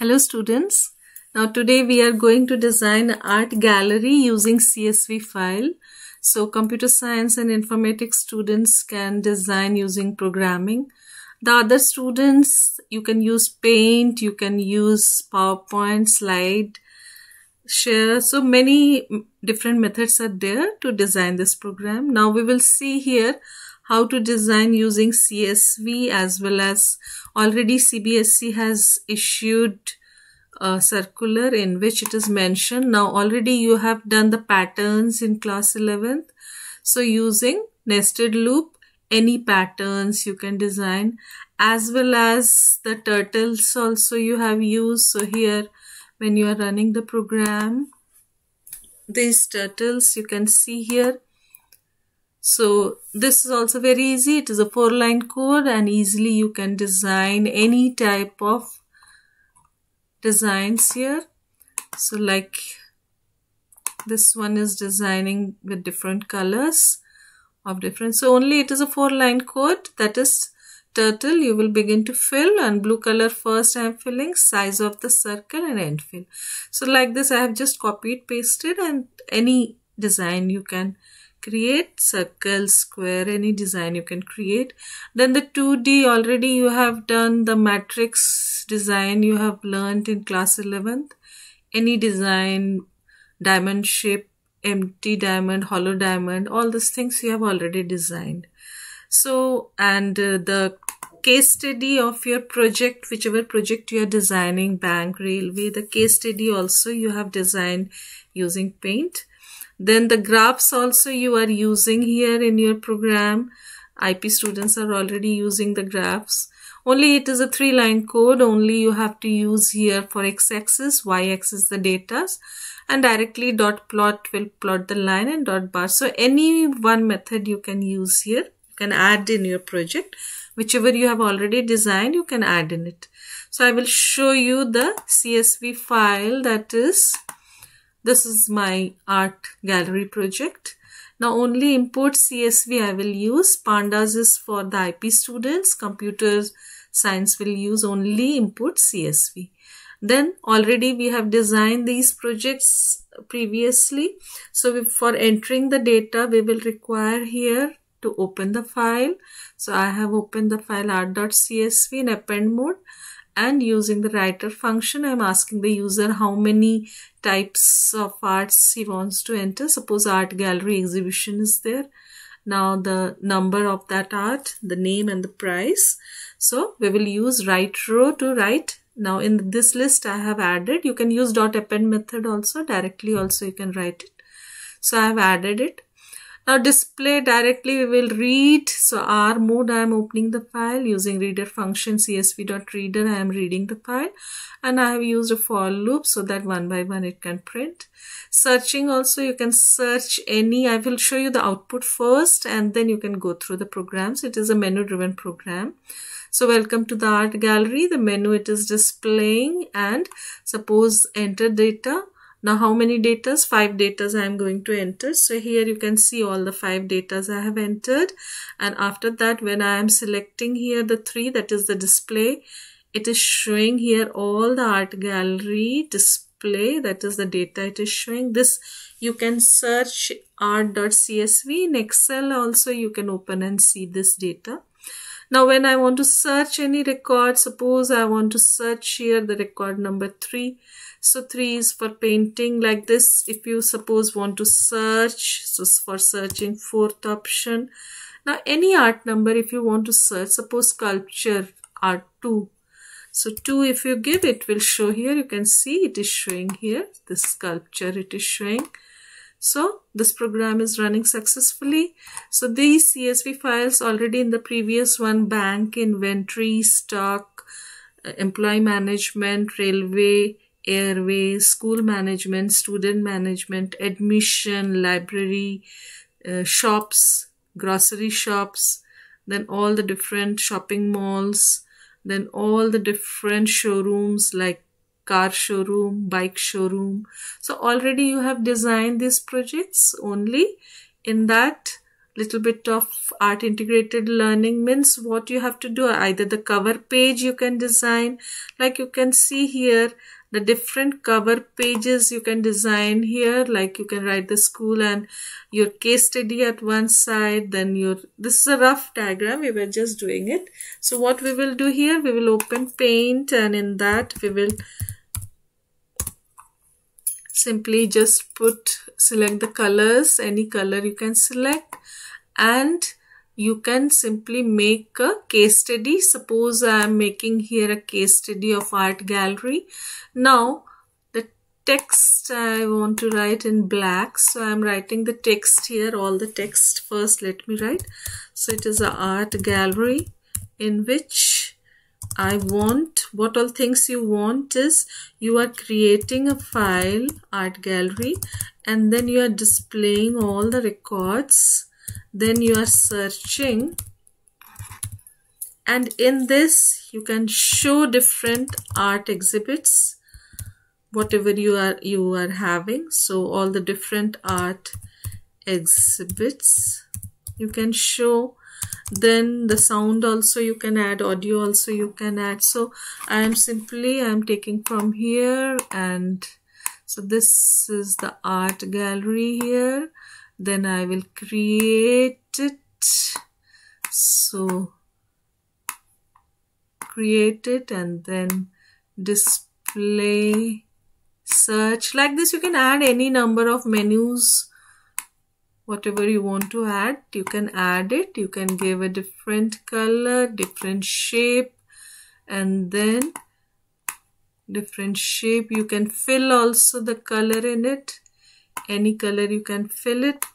Hello students. Now today we are going to design art gallery using CSV file. So computer science and informatics students can design using programming. The other students, you can use paint, you can use PowerPoint, slide, share. So many different methods are there to design this program. Now we will see here how to design using CSV as well as already CBSC has issued a circular in which it is mentioned. Now already you have done the patterns in class 11th. So using nested loop, any patterns you can design as well as the turtles also you have used. So here when you are running the program, these turtles you can see here so this is also very easy. It is a four line code and easily you can design any type of designs here. So like this one is designing with different colors of different. So only it is a four line code that is turtle you will begin to fill and blue color first I am filling size of the circle and end fill. So like this I have just copied pasted and any design you can create circle square any design you can create then the 2d already you have done the matrix design you have learned in class 11th any design diamond shape empty diamond hollow diamond all those things you have already designed so and uh, the case study of your project whichever project you are designing bank railway the case study also you have designed using paint then the graphs also you are using here in your program. IP students are already using the graphs. Only it is a three line code. Only you have to use here for x-axis, y-axis the data and directly dot plot will plot the line and dot bar. So any one method you can use here. You can add in your project. Whichever you have already designed, you can add in it. So I will show you the CSV file that is this is my art gallery project. Now only import CSV I will use. Pandas is for the IP students. Computer science will use only import CSV. Then already we have designed these projects previously. So for entering the data, we will require here to open the file. So I have opened the file art.csv in append mode and using the writer function I'm asking the user how many types of arts he wants to enter suppose art gallery exhibition is there now the number of that art the name and the price so we will use write row to write now in this list I have added you can use dot append method also directly also you can write it so I have added it now display directly we will read. So R mode I am opening the file using reader function csv.reader I am reading the file and I have used a for loop so that one by one it can print. Searching also you can search any. I will show you the output first and then you can go through the programs. It is a menu driven program. So welcome to the art gallery. The menu it is displaying and suppose enter data now how many datas? 5 datas I am going to enter. So here you can see all the 5 datas I have entered and after that when I am selecting here the 3 that is the display it is showing here all the art gallery display that is the data it is showing this you can search art.csv in excel also you can open and see this data now when I want to search any record, suppose I want to search here the record number 3. So 3 is for painting like this. If you suppose want to search, so for searching fourth option. Now any art number if you want to search, suppose sculpture art 2. So 2 if you give it will show here. You can see it is showing here. the sculpture it is showing. So this program is running successfully. So these CSV files already in the previous one, bank, inventory, stock, uh, employee management, railway, airway, school management, student management, admission, library, uh, shops, grocery shops, then all the different shopping malls, then all the different showrooms like car showroom, bike showroom. So already you have designed these projects only in that little bit of art integrated learning means what you have to do either the cover page you can design like you can see here the different cover pages you can design here like you can write the school and your case study at one side then your this is a rough diagram we were just doing it so what we will do here we will open paint and in that we will simply just put select the colors any color you can select and you can simply make a case study suppose i am making here a case study of art gallery now the text i want to write in black so i'm writing the text here all the text first let me write so it is a art gallery in which I want what all things you want is you are creating a file art gallery and then you are displaying all the records then you are searching and in this you can show different art exhibits whatever you are you are having so all the different art exhibits you can show then the sound also you can add audio also you can add so i am simply i am taking from here and so this is the art gallery here then i will create it so create it and then display search like this you can add any number of menus whatever you want to add you can add it you can give a different color different shape and then different shape you can fill also the color in it any color you can fill it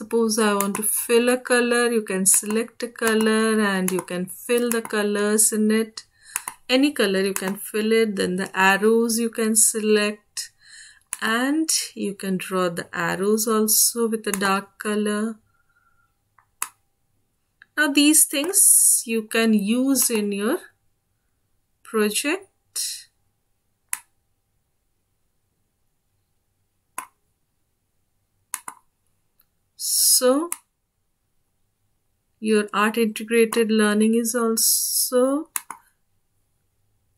suppose I want to fill a color you can select a color and you can fill the colors in it any color you can fill it then the arrows you can select and you can draw the arrows also with a dark color now these things you can use in your project so your art integrated learning is also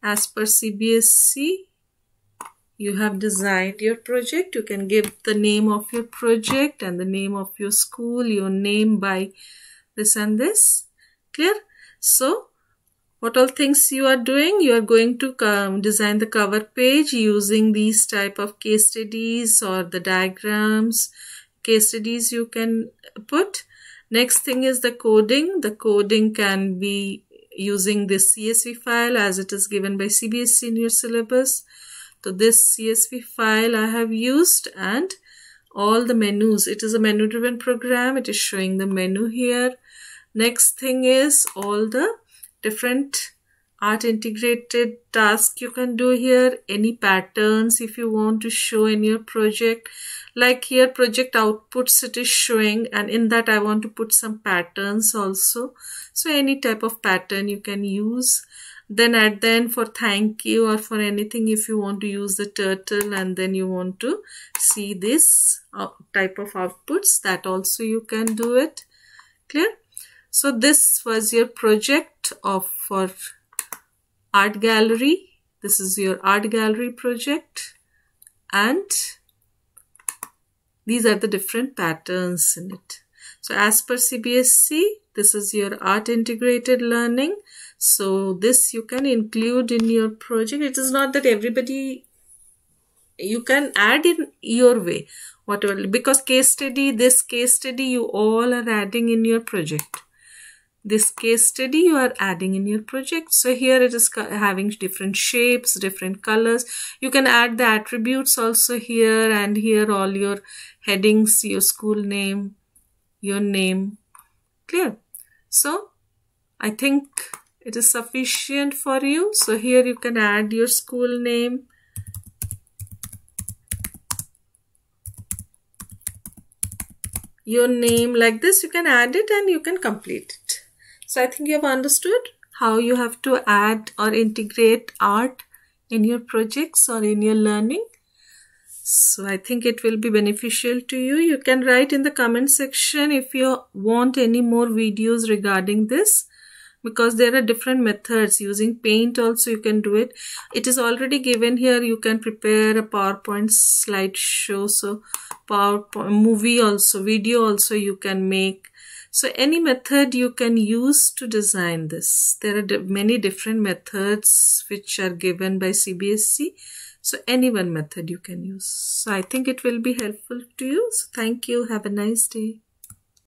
as per CBSC you have designed your project you can give the name of your project and the name of your school your name by this and this clear so what all things you are doing you are going to um, design the cover page using these type of case studies or the diagrams case studies you can put next thing is the coding the coding can be using this csv file as it is given by cbs senior syllabus so this CSV file I have used and all the menus. It is a menu driven program. It is showing the menu here. Next thing is all the different art integrated task you can do here any patterns if you want to show in your project like here project outputs it is showing and in that i want to put some patterns also so any type of pattern you can use then at the end for thank you or for anything if you want to use the turtle and then you want to see this uh, type of outputs that also you can do it clear so this was your project of for art gallery. This is your art gallery project and these are the different patterns in it. So as per CBSC, this is your art integrated learning. So this you can include in your project. It is not that everybody, you can add in your way, whatever, because case study, this case study, you all are adding in your project this case study you are adding in your project. So here it is having different shapes, different colors. You can add the attributes also here and here all your headings, your school name, your name. Clear? So I think it is sufficient for you. So here you can add your school name. your name like this you can add it and you can complete so I think you have understood how you have to add or integrate art in your projects or in your learning. So I think it will be beneficial to you. You can write in the comment section if you want any more videos regarding this because there are different methods using paint also you can do it it is already given here you can prepare a powerpoint slideshow so powerpoint movie also video also you can make so any method you can use to design this there are many different methods which are given by cbsc so any one method you can use so i think it will be helpful to you so thank you have a nice day